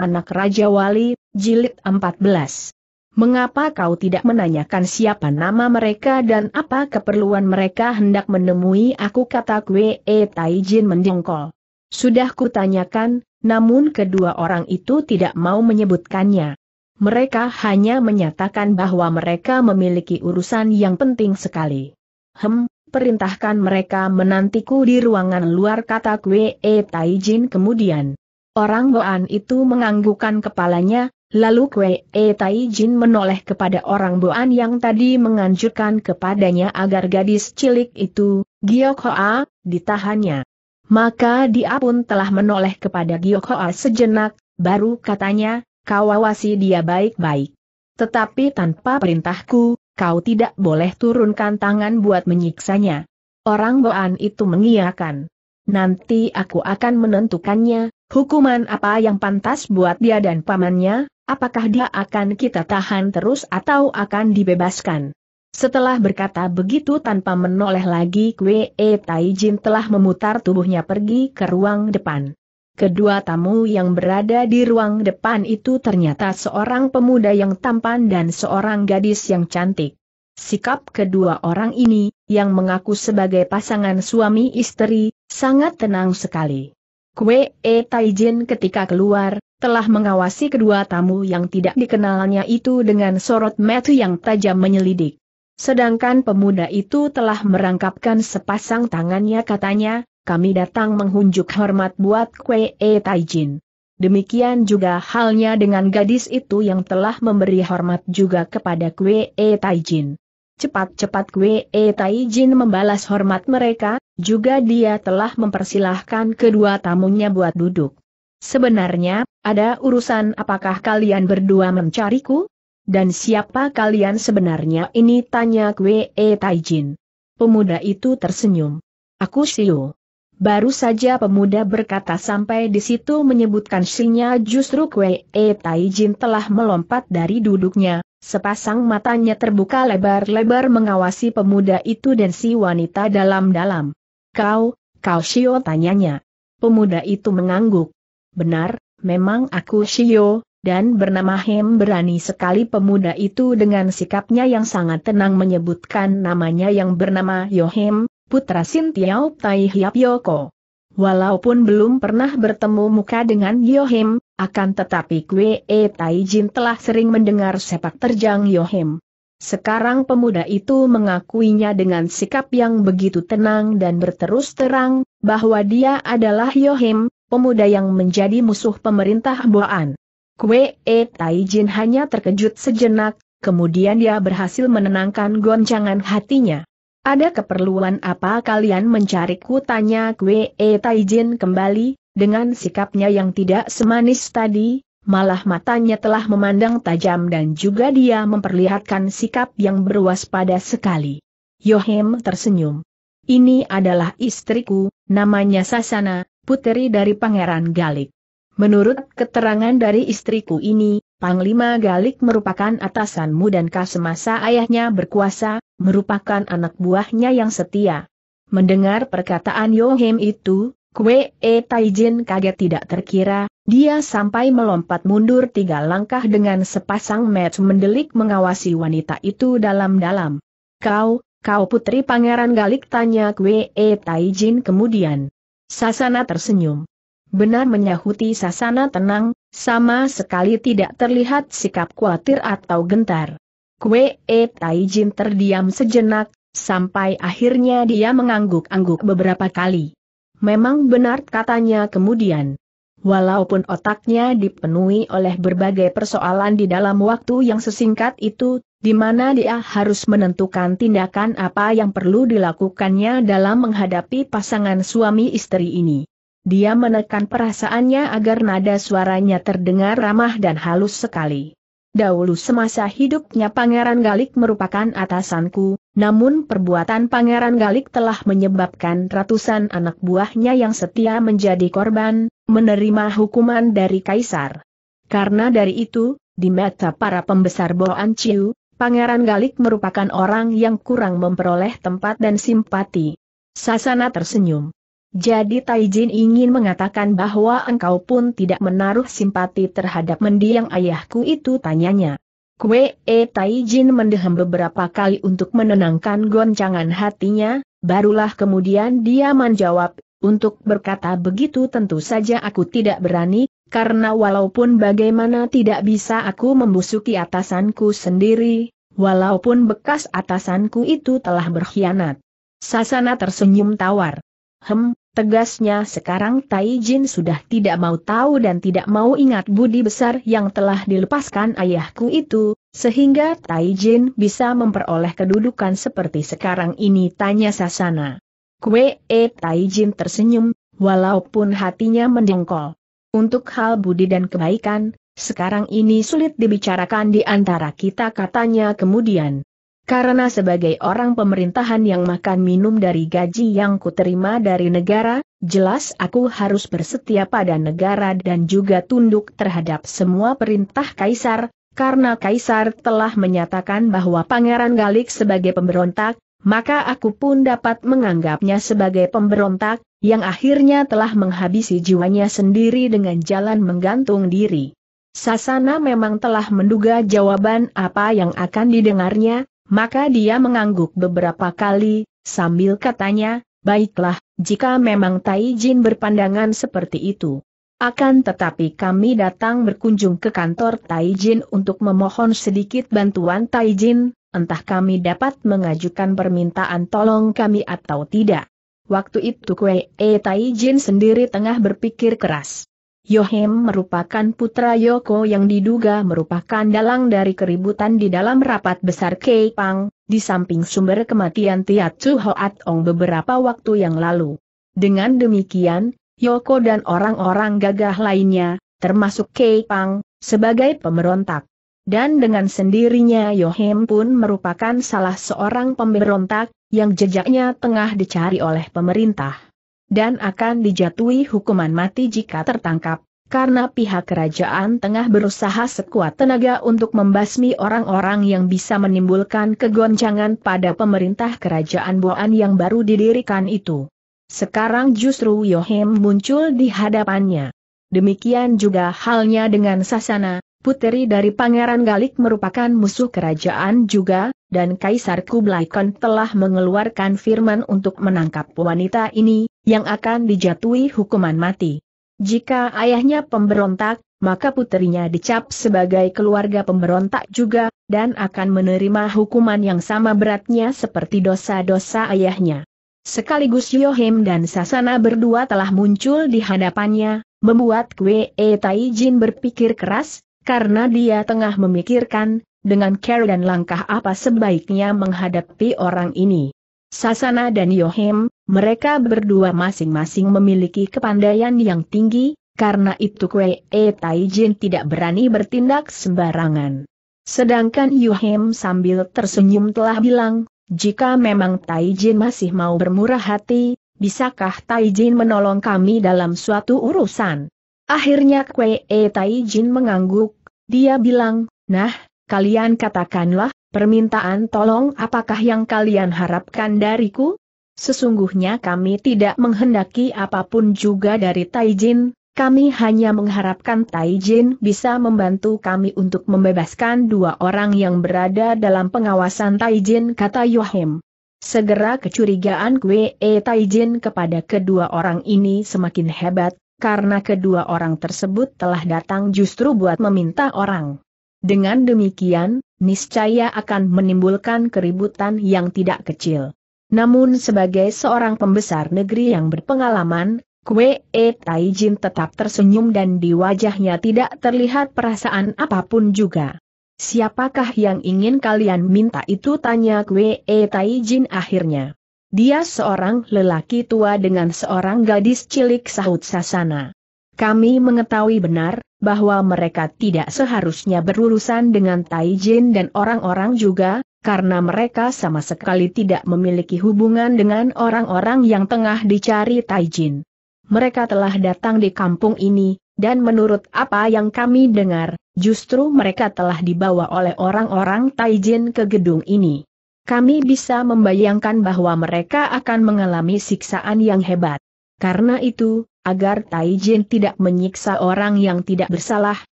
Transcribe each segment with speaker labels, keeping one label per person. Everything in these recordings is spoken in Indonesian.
Speaker 1: anak Raja Wali, Jilid 14. Mengapa kau tidak menanyakan siapa nama mereka dan apa keperluan mereka hendak menemui aku kata Kwe e Taijin mendengkol. Sudah kutanyakan, namun kedua orang itu tidak mau menyebutkannya. Mereka hanya menyatakan bahwa mereka memiliki urusan yang penting sekali. Hem, perintahkan mereka menantiku di ruangan luar kata Kwe e Taijin kemudian. Orang Boan itu menganggukkan kepalanya, lalu Kwee e Tai Jin menoleh kepada orang Boan yang tadi menganjurkan kepadanya agar gadis cilik itu, Giyok Hoa, ditahannya. Maka dia pun telah menoleh kepada Hoa sejenak, baru katanya, kau awasi dia baik-baik. Tetapi tanpa perintahku, kau tidak boleh turunkan tangan buat menyiksanya. Orang Boan itu mengiyakan. Nanti aku akan menentukannya, hukuman apa yang pantas buat dia dan pamannya, apakah dia akan kita tahan terus atau akan dibebaskan. Setelah berkata begitu tanpa menoleh lagi Kwe e Taijin telah memutar tubuhnya pergi ke ruang depan. Kedua tamu yang berada di ruang depan itu ternyata seorang pemuda yang tampan dan seorang gadis yang cantik. Sikap kedua orang ini, yang mengaku sebagai pasangan suami istri, sangat tenang sekali. Kue E Taijin ketika keluar, telah mengawasi kedua tamu yang tidak dikenalnya itu dengan sorot metu yang tajam menyelidik. Sedangkan pemuda itu telah merangkapkan sepasang tangannya katanya, kami datang menghunjuk hormat buat Kue E Taijin. Demikian juga halnya dengan gadis itu yang telah memberi hormat juga kepada Kue E Taijin. Cepat-cepat Wei e Taijin membalas hormat mereka, juga dia telah mempersilahkan kedua tamunya buat duduk. Sebenarnya, ada urusan apakah kalian berdua mencariku? Dan siapa kalian sebenarnya ini tanya Wei e Taijin. Pemuda itu tersenyum. Aku Siu. Baru saja pemuda berkata sampai di situ menyebutkan sinya justru Kwee Taijin telah melompat dari duduknya, Sepasang matanya terbuka lebar-lebar mengawasi pemuda itu dan si wanita dalam-dalam. Kau, kau Shio tanyanya. Pemuda itu mengangguk. Benar, memang aku Shio, dan bernama Hem berani sekali pemuda itu dengan sikapnya yang sangat tenang menyebutkan namanya yang bernama Yohem, putra Sintiau Tai Hiap Yoko. Walaupun belum pernah bertemu muka dengan Yohem, akan tetapi Kwe E Taijin telah sering mendengar sepak terjang Yohim. Sekarang pemuda itu mengakuinya dengan sikap yang begitu tenang dan berterus terang, bahwa dia adalah Yohim, pemuda yang menjadi musuh pemerintah Boan. Kwe E Taijin hanya terkejut sejenak, kemudian dia berhasil menenangkan goncangan hatinya. Ada keperluan apa kalian mencariku tanya Kwe E Taijin kembali, dengan sikapnya yang tidak semanis tadi, malah matanya telah memandang tajam dan juga dia memperlihatkan sikap yang berwaspada sekali. Yohem tersenyum. Ini adalah istriku, namanya Sasana, puteri dari Pangeran Galik. Menurut keterangan dari istriku ini, Panglima Galik merupakan atasanmu dan kasemasa ayahnya berkuasa, merupakan anak buahnya yang setia. Mendengar perkataan Yohem itu, Kue E Taijin kaget tidak terkira, dia sampai melompat mundur tiga langkah dengan sepasang mata mendelik mengawasi wanita itu dalam-dalam. Kau, kau putri pangeran galik tanya Kue E Taijin kemudian. Sasana tersenyum. Benar menyahuti Sasana tenang, sama sekali tidak terlihat sikap khawatir atau gentar. Kue E Taijin terdiam sejenak, sampai akhirnya dia mengangguk-angguk beberapa kali. Memang benar katanya kemudian. Walaupun otaknya dipenuhi oleh berbagai persoalan di dalam waktu yang sesingkat itu, di mana dia harus menentukan tindakan apa yang perlu dilakukannya dalam menghadapi pasangan suami istri ini. Dia menekan perasaannya agar nada suaranya terdengar ramah dan halus sekali. Dahulu semasa hidupnya Pangeran Galik merupakan atasanku, namun perbuatan Pangeran Galik telah menyebabkan ratusan anak buahnya yang setia menjadi korban, menerima hukuman dari Kaisar. Karena dari itu, di mata para pembesar Boan Ciu, Pangeran Galik merupakan orang yang kurang memperoleh tempat dan simpati. Sasana tersenyum. Jadi Taijin ingin mengatakan bahwa engkau pun tidak menaruh simpati terhadap mendiang ayahku itu tanyanya. Kue E eh, Taijin mendehem beberapa kali untuk menenangkan goncangan hatinya, barulah kemudian dia menjawab, untuk berkata begitu tentu saja aku tidak berani, karena walaupun bagaimana tidak bisa aku membusuki atasanku sendiri, walaupun bekas atasanku itu telah berkhianat. Sasana tersenyum tawar. Hem, Tegasnya sekarang Tai Jin sudah tidak mau tahu dan tidak mau ingat budi besar yang telah dilepaskan ayahku itu, sehingga Tai Jin bisa memperoleh kedudukan seperti sekarang ini tanya Sasana. Kue E Tai Jin tersenyum, walaupun hatinya mendengkol. Untuk hal budi dan kebaikan, sekarang ini sulit dibicarakan di antara kita katanya kemudian. Karena sebagai orang pemerintahan yang makan minum dari gaji yang kuterima dari negara, jelas aku harus bersetia pada negara dan juga tunduk terhadap semua perintah kaisar, karena kaisar telah menyatakan bahwa Pangeran Galik sebagai pemberontak, maka aku pun dapat menganggapnya sebagai pemberontak, yang akhirnya telah menghabisi jiwanya sendiri dengan jalan menggantung diri. Sasana memang telah menduga jawaban apa yang akan didengarnya, maka dia mengangguk beberapa kali, sambil katanya, baiklah, jika memang Tai Jin berpandangan seperti itu. Akan tetapi kami datang berkunjung ke kantor Tai Jin untuk memohon sedikit bantuan Tai Jin, entah kami dapat mengajukan permintaan tolong kami atau tidak. Waktu itu Kue E Tai Jin sendiri tengah berpikir keras. Yohem merupakan putra Yoko yang diduga merupakan dalang dari keributan di dalam rapat besar Keipang, di samping sumber kematian Tiatsu Hoat Ong beberapa waktu yang lalu. Dengan demikian, Yoko dan orang-orang gagah lainnya, termasuk Keipang, sebagai pemberontak. Dan dengan sendirinya Yohem pun merupakan salah seorang pemberontak, yang jejaknya tengah dicari oleh pemerintah dan akan dijatuhi hukuman mati jika tertangkap, karena pihak kerajaan tengah berusaha sekuat tenaga untuk membasmi orang-orang yang bisa menimbulkan kegoncangan pada pemerintah kerajaan Boan yang baru didirikan itu. Sekarang justru Yohem muncul di hadapannya. Demikian juga halnya dengan Sasana, Puteri dari Pangeran Galik merupakan musuh kerajaan juga, dan Kaisar Kublai Khan telah mengeluarkan firman untuk menangkap wanita ini, yang akan dijatuhi hukuman mati. Jika ayahnya pemberontak, maka puterinya dicap sebagai keluarga pemberontak juga, dan akan menerima hukuman yang sama beratnya seperti dosa-dosa ayahnya. Sekaligus Yohim dan Sasana berdua telah muncul di hadapannya, membuat Kwe Tai Taijin berpikir keras, karena dia tengah memikirkan, dengan care dan langkah apa sebaiknya menghadapi orang ini. Sasana dan Yohem, mereka berdua masing-masing memiliki kepandaian yang tinggi, karena itu E Taijin tidak berani bertindak sembarangan. Sedangkan Yohem sambil tersenyum telah bilang, jika memang Taijin masih mau bermurah hati, bisakah Taijin menolong kami dalam suatu urusan? Akhirnya Kwee e Taijin mengangguk, dia bilang, nah, kalian katakanlah, permintaan tolong apakah yang kalian harapkan dariku? Sesungguhnya kami tidak menghendaki apapun juga dari Taijin, kami hanya mengharapkan Taijin bisa membantu kami untuk membebaskan dua orang yang berada dalam pengawasan Taijin kata Yohim. Segera kecurigaan Kwee e Taijin kepada kedua orang ini semakin hebat, karena kedua orang tersebut telah datang justru buat meminta orang. Dengan demikian, niscaya akan menimbulkan keributan yang tidak kecil. Namun sebagai seorang pembesar negeri yang berpengalaman, Kue E Taijin tetap tersenyum dan di wajahnya tidak terlihat perasaan apapun juga. Siapakah yang ingin kalian minta itu tanya Kue E Taijin akhirnya. Dia seorang lelaki tua dengan seorang gadis cilik sahut sasana. Kami mengetahui benar, bahwa mereka tidak seharusnya berurusan dengan Taijin dan orang-orang juga, karena mereka sama sekali tidak memiliki hubungan dengan orang-orang yang tengah dicari Taijin. Mereka telah datang di kampung ini, dan menurut apa yang kami dengar, justru mereka telah dibawa oleh orang-orang Taijin ke gedung ini kami bisa membayangkan bahwa mereka akan mengalami siksaan yang hebat. Karena itu, agar Taijin tidak menyiksa orang yang tidak bersalah,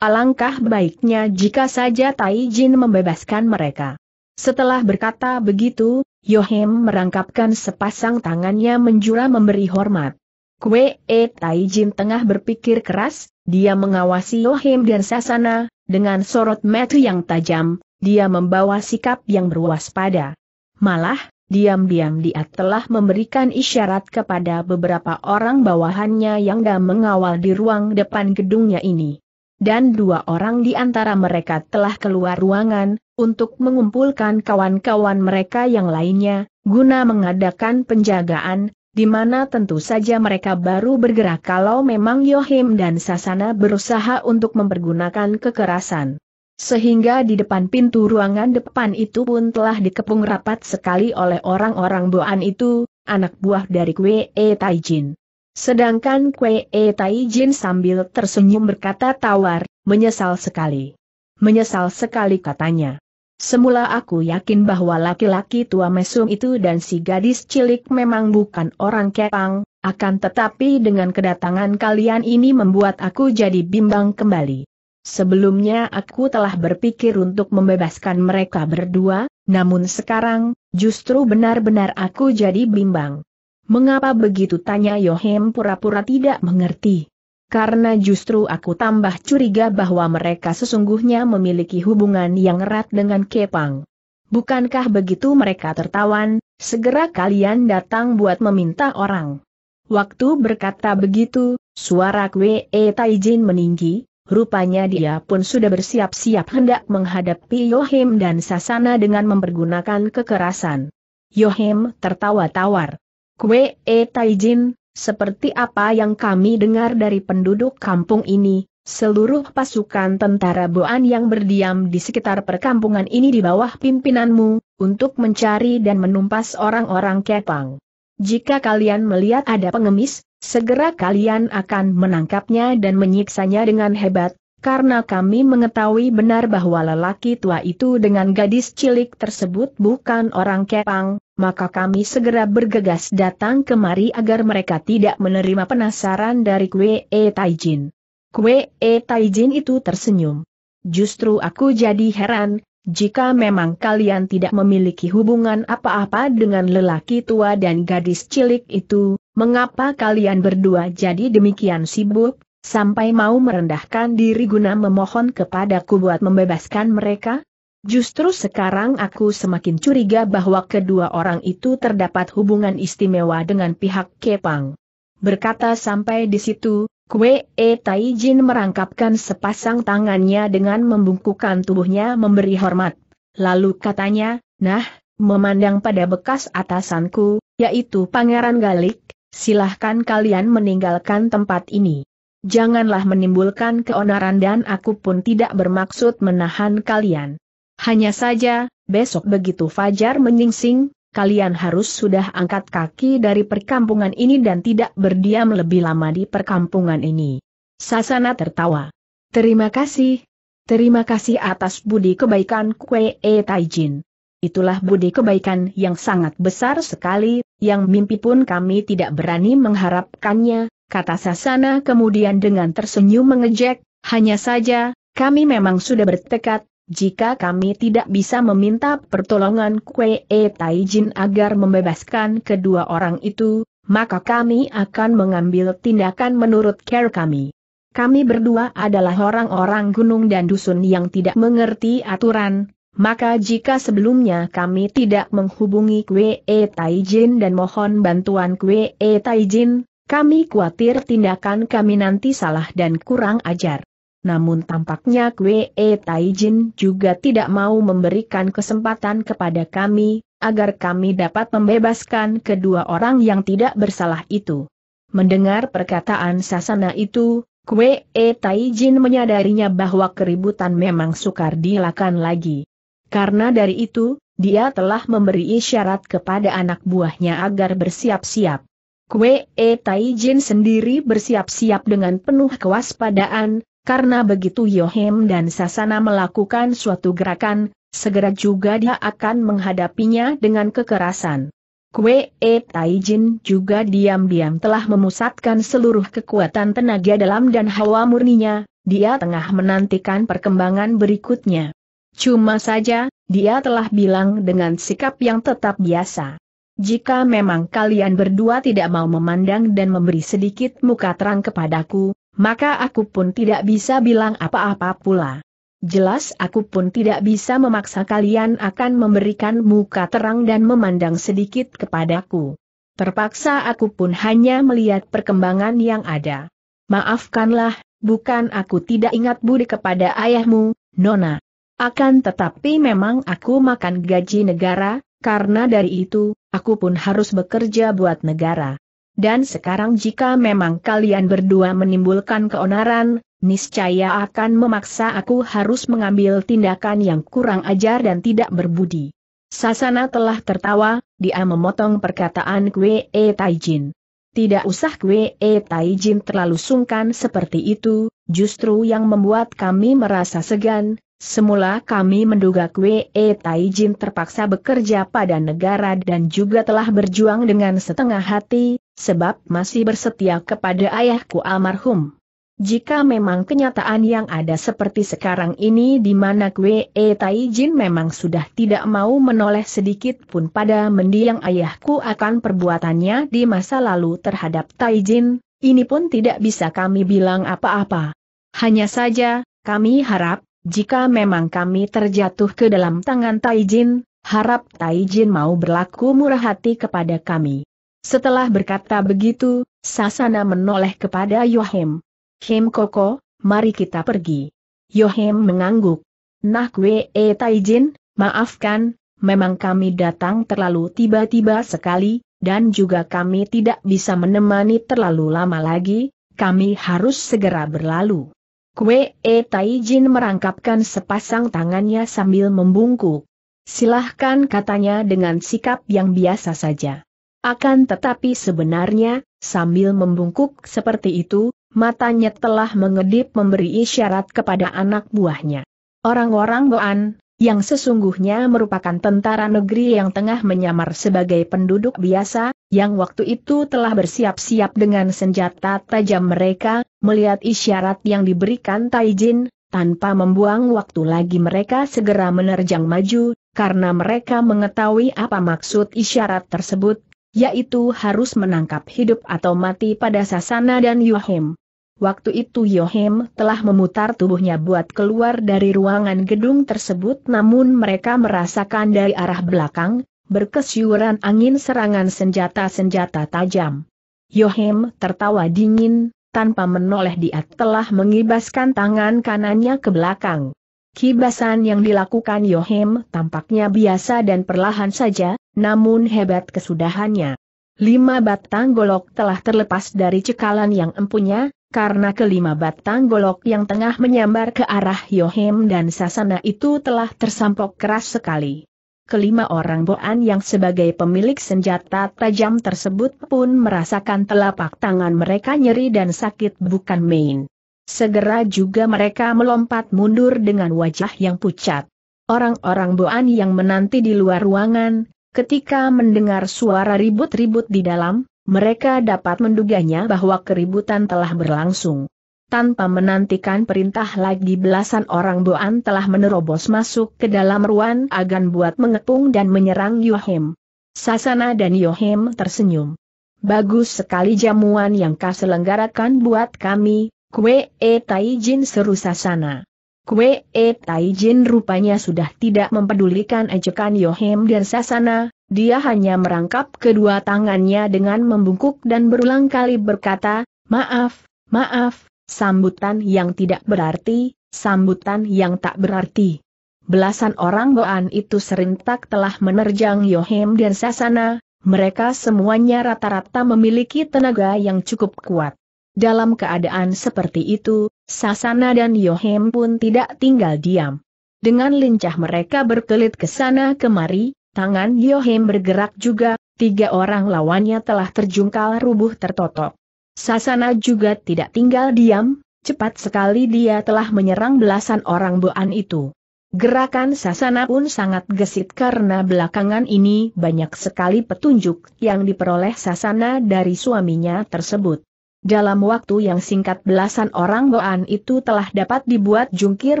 Speaker 1: alangkah baiknya jika saja Taijin membebaskan mereka. Setelah berkata begitu, Yohem merangkapkan sepasang tangannya menjura memberi hormat. Kwe E Taijin tengah berpikir keras, dia mengawasi Yohem dan Sasana, dengan sorot metu yang tajam, dia membawa sikap yang berwaspada. Malah, diam-diam dia telah memberikan isyarat kepada beberapa orang bawahannya yang gak mengawal di ruang depan gedungnya ini. Dan dua orang di antara mereka telah keluar ruangan, untuk mengumpulkan kawan-kawan mereka yang lainnya, guna mengadakan penjagaan, di mana tentu saja mereka baru bergerak kalau memang Yohim dan Sasana berusaha untuk mempergunakan kekerasan. Sehingga di depan pintu ruangan depan itu pun telah dikepung rapat sekali oleh orang-orang Boan itu, anak buah dari Kwe E Taijin. Sedangkan Kwe E Taijin sambil tersenyum berkata tawar, menyesal sekali. Menyesal sekali katanya. Semula aku yakin bahwa laki-laki tua mesum itu dan si gadis cilik memang bukan orang kepang, akan tetapi dengan kedatangan kalian ini membuat aku jadi bimbang kembali. Sebelumnya aku telah berpikir untuk membebaskan mereka berdua, namun sekarang, justru benar-benar aku jadi bimbang. Mengapa begitu tanya Yohem pura-pura tidak mengerti? Karena justru aku tambah curiga bahwa mereka sesungguhnya memiliki hubungan yang erat dengan Kepang. Bukankah begitu mereka tertawan, segera kalian datang buat meminta orang. Waktu berkata begitu, suara Kwe Taijin meninggi, Rupanya dia pun sudah bersiap-siap hendak menghadapi Yohim dan Sasana dengan mempergunakan kekerasan. Yohim tertawa tawar. Kue e eh, Taijin, seperti apa yang kami dengar dari penduduk kampung ini, seluruh pasukan tentara Boan yang berdiam di sekitar perkampungan ini di bawah pimpinanmu, untuk mencari dan menumpas orang-orang Kepang. Jika kalian melihat ada pengemis, Segera kalian akan menangkapnya dan menyiksanya dengan hebat, karena kami mengetahui benar bahwa lelaki tua itu dengan gadis cilik tersebut bukan orang kepang, maka kami segera bergegas datang kemari agar mereka tidak menerima penasaran dari Kwe E Taijin. Kwe E Taijin itu tersenyum. Justru aku jadi heran, jika memang kalian tidak memiliki hubungan apa-apa dengan lelaki tua dan gadis cilik itu, Mengapa kalian berdua jadi demikian sibuk, sampai mau merendahkan diri guna memohon kepadaku buat membebaskan mereka? Justru sekarang aku semakin curiga bahwa kedua orang itu terdapat hubungan istimewa dengan pihak Kepang. Berkata sampai di situ, Kue E Taijin merangkapkan sepasang tangannya dengan membungkukkan tubuhnya memberi hormat. Lalu katanya, nah, memandang pada bekas atasanku, yaitu Pangeran Galik, silahkan kalian meninggalkan tempat ini. Janganlah menimbulkan keonaran dan aku pun tidak bermaksud menahan kalian. Hanya saja, besok begitu Fajar menyingsing, kalian harus sudah angkat kaki dari perkampungan ini dan tidak berdiam lebih lama di perkampungan ini. Sasana tertawa. Terima kasih. Terima kasih atas budi kebaikan Kue Taijin. Itulah budi kebaikan yang sangat besar sekali, yang mimpi pun kami tidak berani mengharapkannya, kata Sasana kemudian dengan tersenyum mengejek, hanya saja, kami memang sudah bertekad, jika kami tidak bisa meminta pertolongan Kue e Taijin agar membebaskan kedua orang itu, maka kami akan mengambil tindakan menurut care kami. Kami berdua adalah orang-orang gunung dan dusun yang tidak mengerti aturan, maka jika sebelumnya kami tidak menghubungi Kwe e Taijin dan mohon bantuan Kwe e Taijin, kami khawatir tindakan kami nanti salah dan kurang ajar. Namun tampaknya Kwe e Taijin juga tidak mau memberikan kesempatan kepada kami, agar kami dapat membebaskan kedua orang yang tidak bersalah itu. Mendengar perkataan sasana itu, Kwe e Taijin menyadarinya bahwa keributan memang sukar dilakukan lagi. Karena dari itu, dia telah memberi isyarat kepada anak buahnya agar bersiap-siap. Kue E Taijin sendiri bersiap-siap dengan penuh kewaspadaan, karena begitu Yohem dan Sasana melakukan suatu gerakan, segera juga dia akan menghadapinya dengan kekerasan. Kue E Taijin juga diam-diam telah memusatkan seluruh kekuatan tenaga dalam dan hawa murninya, dia tengah menantikan perkembangan berikutnya. Cuma saja, dia telah bilang dengan sikap yang tetap biasa. Jika memang kalian berdua tidak mau memandang dan memberi sedikit muka terang kepadaku, maka aku pun tidak bisa bilang apa-apa pula. Jelas aku pun tidak bisa memaksa kalian akan memberikan muka terang dan memandang sedikit kepadaku. Terpaksa aku pun hanya melihat perkembangan yang ada. Maafkanlah, bukan aku tidak ingat budi kepada ayahmu, Nona. Akan tetapi memang aku makan gaji negara, karena dari itu, aku pun harus bekerja buat negara. Dan sekarang jika memang kalian berdua menimbulkan keonaran, niscaya akan memaksa aku harus mengambil tindakan yang kurang ajar dan tidak berbudi. Sasana telah tertawa, dia memotong perkataan Kwe E Taijin. Tidak usah Kwe E Taijin terlalu sungkan seperti itu, justru yang membuat kami merasa segan, Semula kami menduga Kwe Taijin terpaksa bekerja pada negara dan juga telah berjuang dengan setengah hati, sebab masih bersetia kepada ayahku almarhum. Jika memang kenyataan yang ada seperti sekarang ini di mana Kwe Taijin memang sudah tidak mau menoleh sedikit pun pada mendiang ayahku akan perbuatannya di masa lalu terhadap Taijin, ini pun tidak bisa kami bilang apa-apa. Hanya saja, kami harap jika memang kami terjatuh ke dalam tangan Taijin, harap Taijin mau berlaku murah hati kepada kami. Setelah berkata begitu, Sasana menoleh kepada Yohem. Him Koko, mari kita pergi. Yohem mengangguk. Nah kue e eh, Taijin, maafkan, memang kami datang terlalu tiba-tiba sekali, dan juga kami tidak bisa menemani terlalu lama lagi, kami harus segera berlalu. Kue E Taijin merangkapkan sepasang tangannya sambil membungkuk. Silahkan katanya dengan sikap yang biasa saja. Akan tetapi sebenarnya, sambil membungkuk seperti itu, matanya telah mengedip memberi isyarat kepada anak buahnya. Orang-orang Goan, yang sesungguhnya merupakan tentara negeri yang tengah menyamar sebagai penduduk biasa, yang waktu itu telah bersiap-siap dengan senjata tajam mereka, Melihat isyarat yang diberikan Taijin, tanpa membuang waktu lagi mereka segera menerjang maju, karena mereka mengetahui apa maksud isyarat tersebut, yaitu harus menangkap hidup atau mati pada Sasana dan Yohim. Waktu itu Yohim telah memutar tubuhnya buat keluar dari ruangan gedung tersebut namun mereka merasakan dari arah belakang, berkesiuran angin serangan senjata-senjata tajam. Yohim tertawa dingin, tanpa menoleh dia telah mengibaskan tangan kanannya ke belakang. Kibasan yang dilakukan Yohem tampaknya biasa dan perlahan saja, namun hebat kesudahannya. Lima batang golok telah terlepas dari cekalan yang empunya, karena kelima batang golok yang tengah menyambar ke arah Yohem dan Sasana itu telah tersampok keras sekali kelima orang Boan yang sebagai pemilik senjata tajam tersebut pun merasakan telapak tangan mereka nyeri dan sakit bukan main. Segera juga mereka melompat mundur dengan wajah yang pucat. Orang-orang Boan yang menanti di luar ruangan, ketika mendengar suara ribut-ribut di dalam, mereka dapat menduganya bahwa keributan telah berlangsung tanpa menantikan perintah lagi belasan orang Boan telah menerobos masuk ke dalam ruan agan buat mengepung dan menyerang Yohim. Sasana dan Yohim tersenyum. Bagus sekali jamuan yang kau selenggarakan buat kami, Kue E Taijin seru Sasana. Kue E Taijin rupanya sudah tidak mempedulikan ejekan Yohim dan Sasana, dia hanya merangkap kedua tangannya dengan membungkuk dan berulang kali berkata, maaf, maaf, Sambutan yang tidak berarti, sambutan yang tak berarti. Belasan orang Goan itu serentak telah menerjang Yohem dan Sasana, mereka semuanya rata-rata memiliki tenaga yang cukup kuat. Dalam keadaan seperti itu, Sasana dan Yohem pun tidak tinggal diam. Dengan lincah mereka berkelit ke sana kemari, tangan Yohem bergerak juga, tiga orang lawannya telah terjungkal rubuh tertotok. Sasana juga tidak tinggal diam, cepat sekali dia telah menyerang belasan orang boan itu. Gerakan Sasana pun sangat gesit karena belakangan ini banyak sekali petunjuk yang diperoleh Sasana dari suaminya tersebut. Dalam waktu yang singkat belasan orang Boan itu telah dapat dibuat jungkir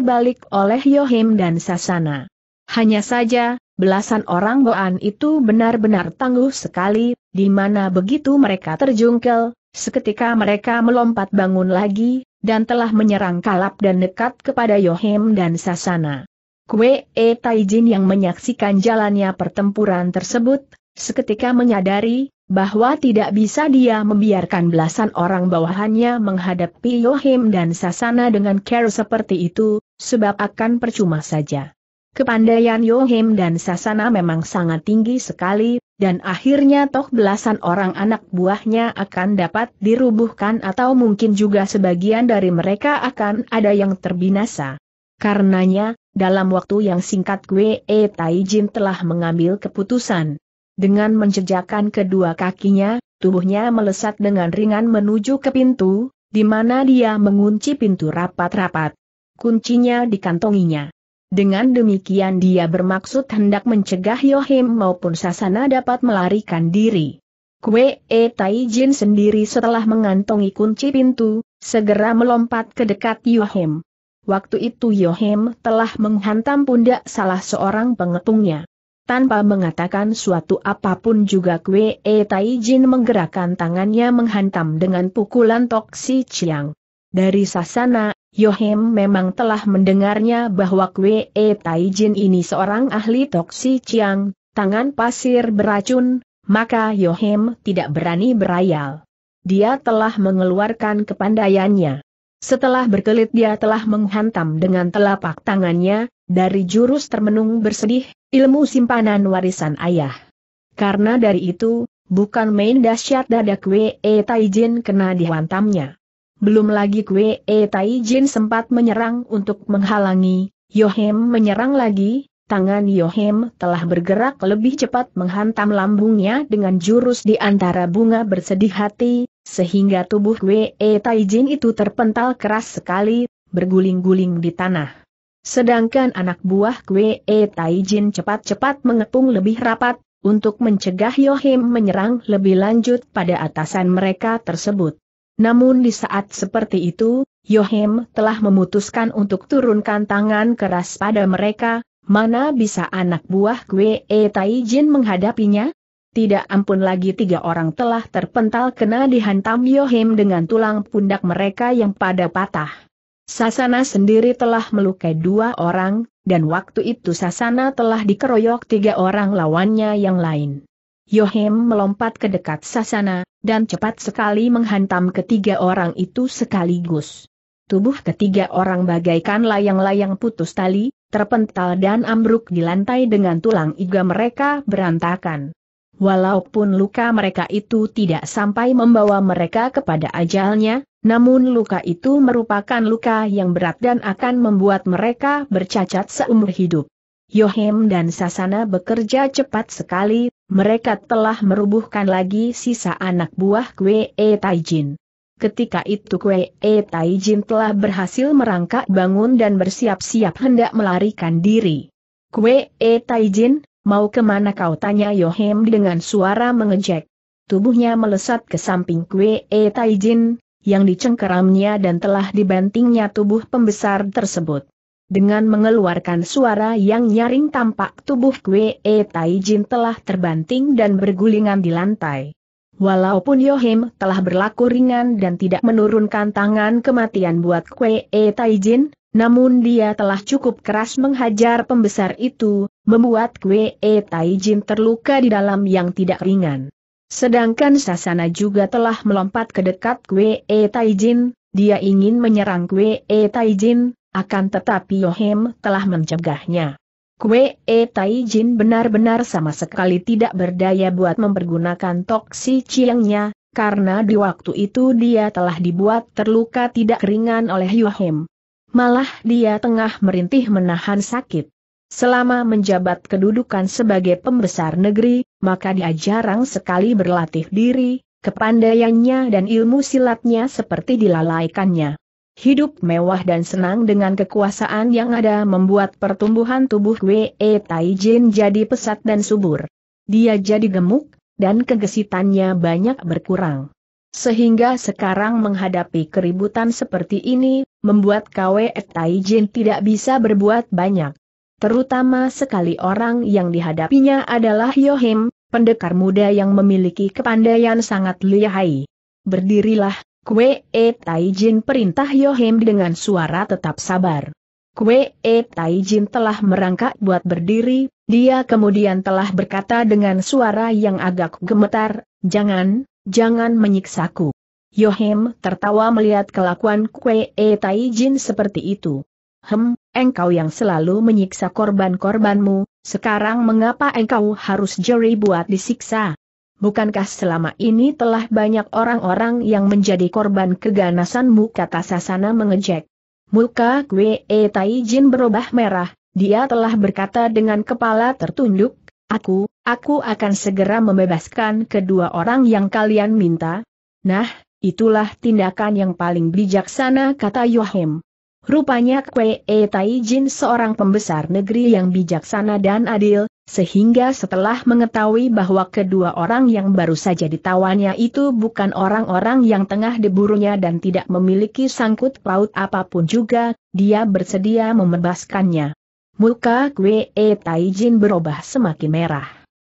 Speaker 1: balik oleh Yohim dan Sasana. Hanya saja, belasan orang Boan itu benar-benar tangguh sekali, di mana begitu mereka terjungkel, Seketika mereka melompat bangun lagi, dan telah menyerang kalap dan dekat kepada Yohem dan Sasana. Kue E Taijin yang menyaksikan jalannya pertempuran tersebut, seketika menyadari, bahwa tidak bisa dia membiarkan belasan orang bawahannya menghadapi Yohim dan Sasana dengan care seperti itu, sebab akan percuma saja. Kepandaian Yohim dan Sasana memang sangat tinggi sekali, dan akhirnya toh belasan orang anak buahnya akan dapat dirubuhkan atau mungkin juga sebagian dari mereka akan ada yang terbinasa. Karenanya, dalam waktu yang singkat Gue Taijin telah mengambil keputusan. Dengan menjejakkan kedua kakinya, tubuhnya melesat dengan ringan menuju ke pintu, di mana dia mengunci pintu rapat-rapat. Kuncinya dikantonginya. Dengan demikian dia bermaksud hendak mencegah Yohim maupun Sasana dapat melarikan diri. Kue E Taijin sendiri setelah mengantongi kunci pintu, segera melompat ke dekat Yohim. Waktu itu Yohim telah menghantam pundak salah seorang pengepungnya. Tanpa mengatakan suatu apapun juga Kue E Taijin menggerakkan tangannya menghantam dengan pukulan Toksi Chiang. Dari sasana, Yohim memang telah mendengarnya bahwa Kwe e Taijin ini seorang ahli toksi yang tangan pasir beracun, maka Yohim tidak berani berayal. Dia telah mengeluarkan kepandaiannya. Setelah berkelit dia telah menghantam dengan telapak tangannya, dari jurus termenung bersedih, ilmu simpanan warisan ayah. Karena dari itu, bukan main dahsyat dada Kwe e Taijin kena dihantamnya. Belum lagi Kwe e Taijin sempat menyerang untuk menghalangi, Yohem menyerang lagi, tangan Yohem telah bergerak lebih cepat menghantam lambungnya dengan jurus di antara bunga bersedih hati, sehingga tubuh e Tai Taijin itu terpental keras sekali, berguling-guling di tanah. Sedangkan anak buah e Tai Taijin cepat-cepat mengepung lebih rapat, untuk mencegah Yohem menyerang lebih lanjut pada atasan mereka tersebut. Namun di saat seperti itu, Yohem telah memutuskan untuk turunkan tangan keras pada mereka, mana bisa anak buah Gue e Taijin menghadapinya? Tidak ampun lagi tiga orang telah terpental kena dihantam Yohem dengan tulang pundak mereka yang pada patah. Sasana sendiri telah melukai dua orang, dan waktu itu Sasana telah dikeroyok tiga orang lawannya yang lain. Yohem melompat ke dekat Sasana, dan cepat sekali menghantam ketiga orang itu sekaligus. Tubuh ketiga orang bagaikan layang-layang putus tali, terpental dan ambruk di lantai dengan tulang iga mereka berantakan. Walaupun luka mereka itu tidak sampai membawa mereka kepada ajalnya, namun luka itu merupakan luka yang berat dan akan membuat mereka bercacat seumur hidup. Yohem dan Sasana bekerja cepat sekali, mereka telah merubuhkan lagi sisa anak buah Kue E Taijin. Ketika itu Kue E Taijin telah berhasil merangkak bangun dan bersiap-siap hendak melarikan diri. Kue E Taijin, mau kemana kau tanya Yohem dengan suara mengejek. Tubuhnya melesat ke samping Kue E Taijin, yang dicengkeramnya dan telah dibantingnya tubuh pembesar tersebut. Dengan mengeluarkan suara yang nyaring tampak tubuh Kwe e Taijin telah terbanting dan bergulingan di lantai. Walaupun Yohim telah berlaku ringan dan tidak menurunkan tangan kematian buat Kwe e Taijin, namun dia telah cukup keras menghajar pembesar itu, membuat Kwe e Taijin terluka di dalam yang tidak ringan. Sedangkan Sasana juga telah melompat ke dekat Kwe e Taijin, dia ingin menyerang Kwe e Taijin, akan tetapi Yohem telah mencegahnya. Kue E Taijin benar-benar sama sekali tidak berdaya buat mempergunakan toksi ciangnya, karena di waktu itu dia telah dibuat terluka tidak ringan oleh Yohem. Malah dia tengah merintih menahan sakit. Selama menjabat kedudukan sebagai pembesar negeri, maka dia jarang sekali berlatih diri, kepandaiannya dan ilmu silatnya seperti dilalaikannya. Hidup mewah dan senang dengan kekuasaan yang ada membuat pertumbuhan tubuh Wei Taijin jadi pesat dan subur. Dia jadi gemuk, dan kegesitannya banyak berkurang. Sehingga sekarang menghadapi keributan seperti ini, membuat Kwe Taijin tidak bisa berbuat banyak. Terutama sekali orang yang dihadapinya adalah Yohim, pendekar muda yang memiliki kepandaian sangat lihai. Berdirilah, Kue E Taijin perintah Yohem dengan suara tetap sabar. Kue E Taijin telah merangkak buat berdiri, dia kemudian telah berkata dengan suara yang agak gemetar, jangan, jangan menyiksaku. Yohem tertawa melihat kelakuan Kue E Taijin seperti itu. Hem, engkau yang selalu menyiksa korban-korbanmu, sekarang mengapa engkau harus jeri buat disiksa? bukankah selama ini telah banyak orang-orang yang menjadi korban keganasanmu kata Sasana mengejek. Muka Kwe e Taijin berubah merah, dia telah berkata dengan kepala tertunduk, Aku, aku akan segera membebaskan kedua orang yang kalian minta. Nah, itulah tindakan yang paling bijaksana kata Yohim. Rupanya e Tai Taijin seorang pembesar negeri yang bijaksana dan adil, sehingga setelah mengetahui bahwa kedua orang yang baru saja ditawannya itu bukan orang-orang yang tengah diburunya dan tidak memiliki sangkut paut apapun juga, dia bersedia membebaskannya. Muka Kwe e Taijin berubah semakin merah.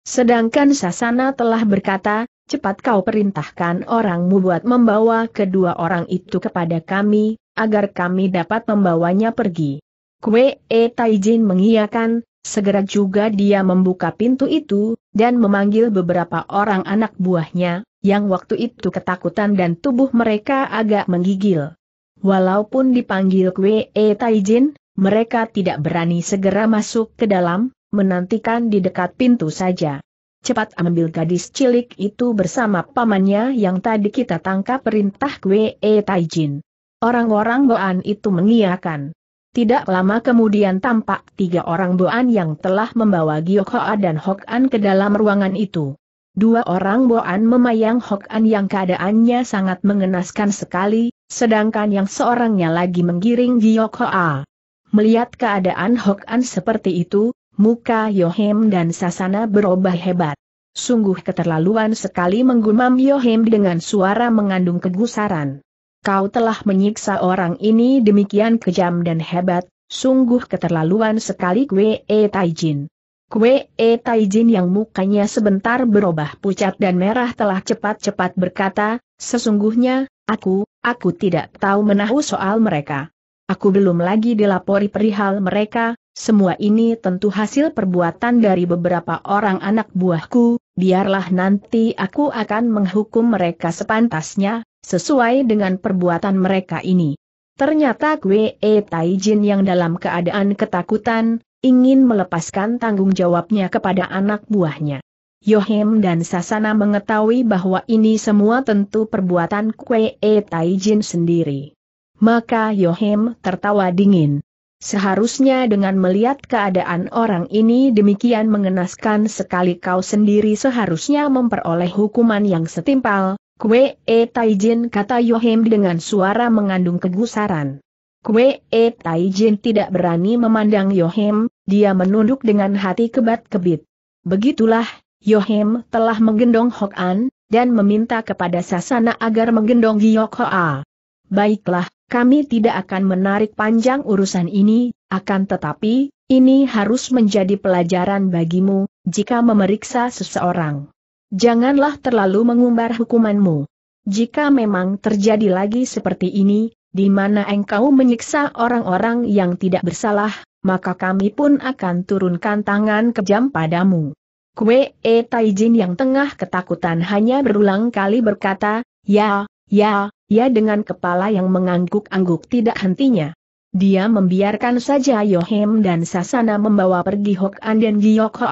Speaker 1: Sedangkan Sasana telah berkata, cepat kau perintahkan orangmu buat membawa kedua orang itu kepada kami, agar kami dapat membawanya pergi. Kue E Taijin mengiyakan, Segera juga dia membuka pintu itu, dan memanggil beberapa orang anak buahnya, yang waktu itu ketakutan dan tubuh mereka agak menggigil. Walaupun dipanggil Kwe E Taijin, mereka tidak berani segera masuk ke dalam, menantikan di dekat pintu saja. Cepat ambil gadis cilik itu bersama pamannya yang tadi kita tangkap perintah Kwe E Taijin. Orang-orang Goan itu mengiakan. Tidak lama kemudian tampak tiga orang Boan yang telah membawa Giok Hoa dan Hok An ke dalam ruangan itu. Dua orang Boan memayang Hok An yang keadaannya sangat mengenaskan sekali, sedangkan yang seorangnya lagi menggiring Giok Hoa. Melihat keadaan Hok An seperti itu, muka Yohem dan Sasana berubah hebat. Sungguh keterlaluan sekali menggumam Yohem dengan suara mengandung kegusaran kau telah menyiksa orang ini demikian kejam dan hebat, sungguh keterlaluan sekali Kwe E Taijin. Kue E Taijin yang mukanya sebentar berubah pucat dan merah telah cepat-cepat berkata, sesungguhnya, aku, aku tidak tahu menahu soal mereka. Aku belum lagi dilapori perihal mereka, semua ini tentu hasil perbuatan dari beberapa orang anak buahku, biarlah nanti aku akan menghukum mereka sepantasnya, sesuai dengan perbuatan mereka ini. Ternyata Kwe E Taijin yang dalam keadaan ketakutan, ingin melepaskan tanggung jawabnya kepada anak buahnya. Yohem dan Sasana mengetahui bahwa ini semua tentu perbuatan Kwe E Taijin sendiri. Maka Yohem tertawa dingin. Seharusnya dengan melihat keadaan orang ini demikian mengenaskan sekali kau sendiri seharusnya memperoleh hukuman yang setimpal, Kue e taijin kata Yohem dengan suara mengandung kegusaran. Kue e taijin tidak berani memandang Yohem, dia menunduk dengan hati kebat-kebit. Begitulah, Yohem telah menggendong Hok An, dan meminta kepada Sasana agar menggendong Giyok Hoa. Baiklah, kami tidak akan menarik panjang urusan ini, akan tetapi, ini harus menjadi pelajaran bagimu, jika memeriksa seseorang. Janganlah terlalu mengumbar hukumanmu. Jika memang terjadi lagi seperti ini, di mana engkau menyiksa orang-orang yang tidak bersalah, maka kami pun akan turunkan tangan kejam padamu. Kue E Taijin yang tengah ketakutan hanya berulang kali berkata, ya, ya, ya dengan kepala yang mengangguk-angguk tidak hentinya. Dia membiarkan saja Yohem dan Sasana membawa pergi Hokan dan Giyok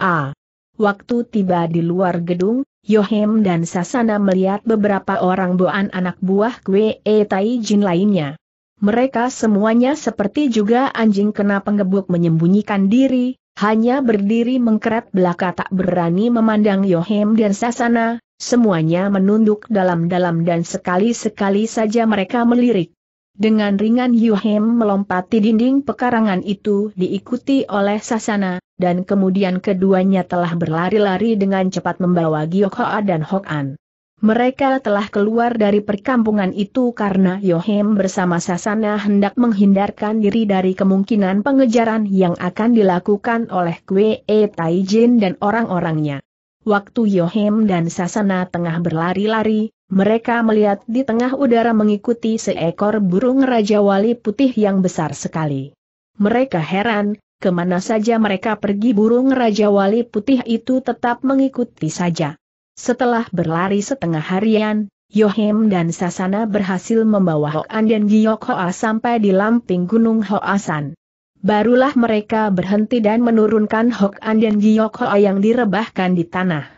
Speaker 1: Waktu tiba di luar gedung, Yohem dan Sasana melihat beberapa orang boan anak buah Kwe e Tai Jin lainnya. Mereka semuanya seperti juga anjing kena pengebuk menyembunyikan diri, hanya berdiri mengkeret belaka tak berani memandang Yohem dan Sasana, semuanya menunduk dalam-dalam dan sekali-sekali saja mereka melirik. Dengan ringan Yuhem melompati dinding pekarangan itu diikuti oleh Sasana, dan kemudian keduanya telah berlari-lari dengan cepat membawa Giyokhoa dan Hokan. Mereka telah keluar dari perkampungan itu karena Yohem bersama Sasana hendak menghindarkan diri dari kemungkinan pengejaran yang akan dilakukan oleh Kwe E Taijin dan orang-orangnya. Waktu Yohem dan Sasana tengah berlari-lari, mereka melihat di tengah udara mengikuti seekor burung Raja Wali Putih yang besar sekali. Mereka heran, kemana saja mereka pergi burung Raja Wali Putih itu tetap mengikuti saja. Setelah berlari setengah harian, Yohim dan Sasana berhasil membawa Hoan dan Giyok Hoa sampai di lamping Gunung Hoasan. Barulah mereka berhenti dan menurunkan Hoan dan Giyok Hoa yang direbahkan di tanah.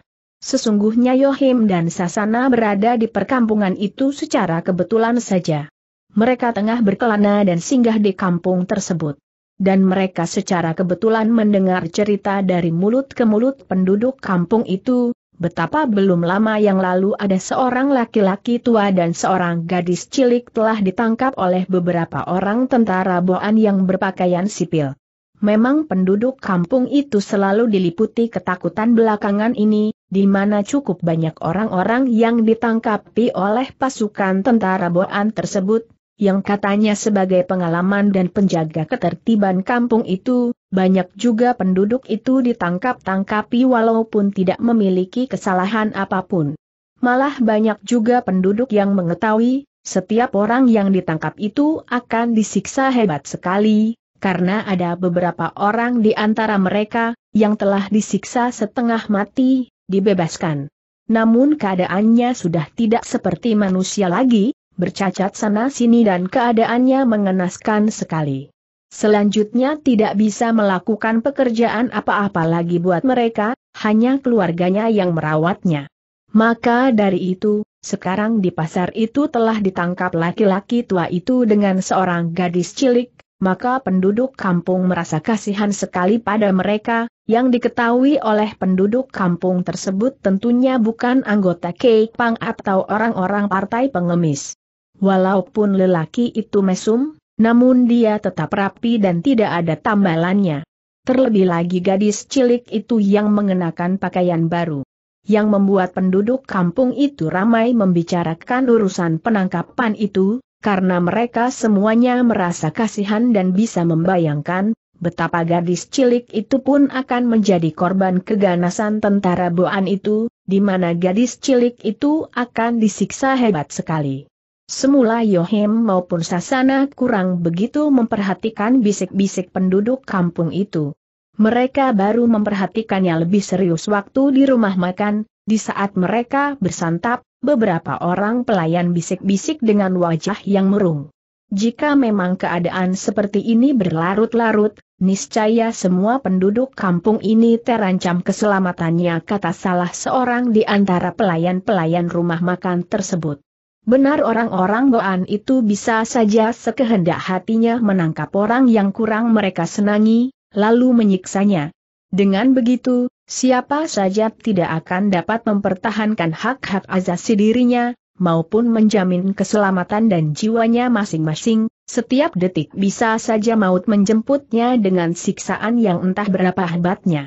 Speaker 1: Sesungguhnya Yohim dan Sasana berada di perkampungan itu secara kebetulan saja. Mereka tengah berkelana dan singgah di kampung tersebut. Dan mereka secara kebetulan mendengar cerita dari mulut ke mulut penduduk kampung itu, betapa belum lama yang lalu ada seorang laki-laki tua dan seorang gadis cilik telah ditangkap oleh beberapa orang tentara Boan yang berpakaian sipil. Memang penduduk kampung itu selalu diliputi ketakutan belakangan ini, di mana cukup banyak orang-orang yang ditangkapi oleh pasukan tentara Boan tersebut, yang katanya sebagai pengalaman dan penjaga ketertiban kampung itu, banyak juga penduduk itu ditangkap-tangkapi walaupun tidak memiliki kesalahan apapun. Malah banyak juga penduduk yang mengetahui, setiap orang yang ditangkap itu akan disiksa hebat sekali, karena ada beberapa orang di antara mereka, yang telah disiksa setengah mati, dibebaskan. Namun keadaannya sudah tidak seperti manusia lagi, bercacat sana-sini dan keadaannya mengenaskan sekali. Selanjutnya tidak bisa melakukan pekerjaan apa-apa lagi buat mereka, hanya keluarganya yang merawatnya. Maka dari itu, sekarang di pasar itu telah ditangkap laki-laki tua itu dengan seorang gadis cilik, maka penduduk kampung merasa kasihan sekali pada mereka, yang diketahui oleh penduduk kampung tersebut tentunya bukan anggota Keipang atau orang-orang partai pengemis. Walaupun lelaki itu mesum, namun dia tetap rapi dan tidak ada tambalannya. Terlebih lagi gadis cilik itu yang mengenakan pakaian baru yang membuat penduduk kampung itu ramai membicarakan urusan penangkapan itu, karena mereka semuanya merasa kasihan dan bisa membayangkan, betapa gadis cilik itu pun akan menjadi korban keganasan tentara Boan itu, di mana gadis cilik itu akan disiksa hebat sekali. Semula Yohim maupun Sasana kurang begitu memperhatikan bisik-bisik penduduk kampung itu. Mereka baru memperhatikannya lebih serius waktu di rumah makan, di saat mereka bersantap, beberapa orang pelayan bisik-bisik dengan wajah yang murung. Jika memang keadaan seperti ini berlarut-larut, niscaya semua penduduk kampung ini terancam keselamatannya kata salah seorang di antara pelayan-pelayan rumah makan tersebut. Benar orang-orang Boan itu bisa saja sekehendak hatinya menangkap orang yang kurang mereka senangi, lalu menyiksanya. Dengan begitu, Siapa saja tidak akan dapat mempertahankan hak-hak azasi dirinya, maupun menjamin keselamatan dan jiwanya masing-masing, setiap detik bisa saja maut menjemputnya dengan siksaan yang entah berapa hebatnya.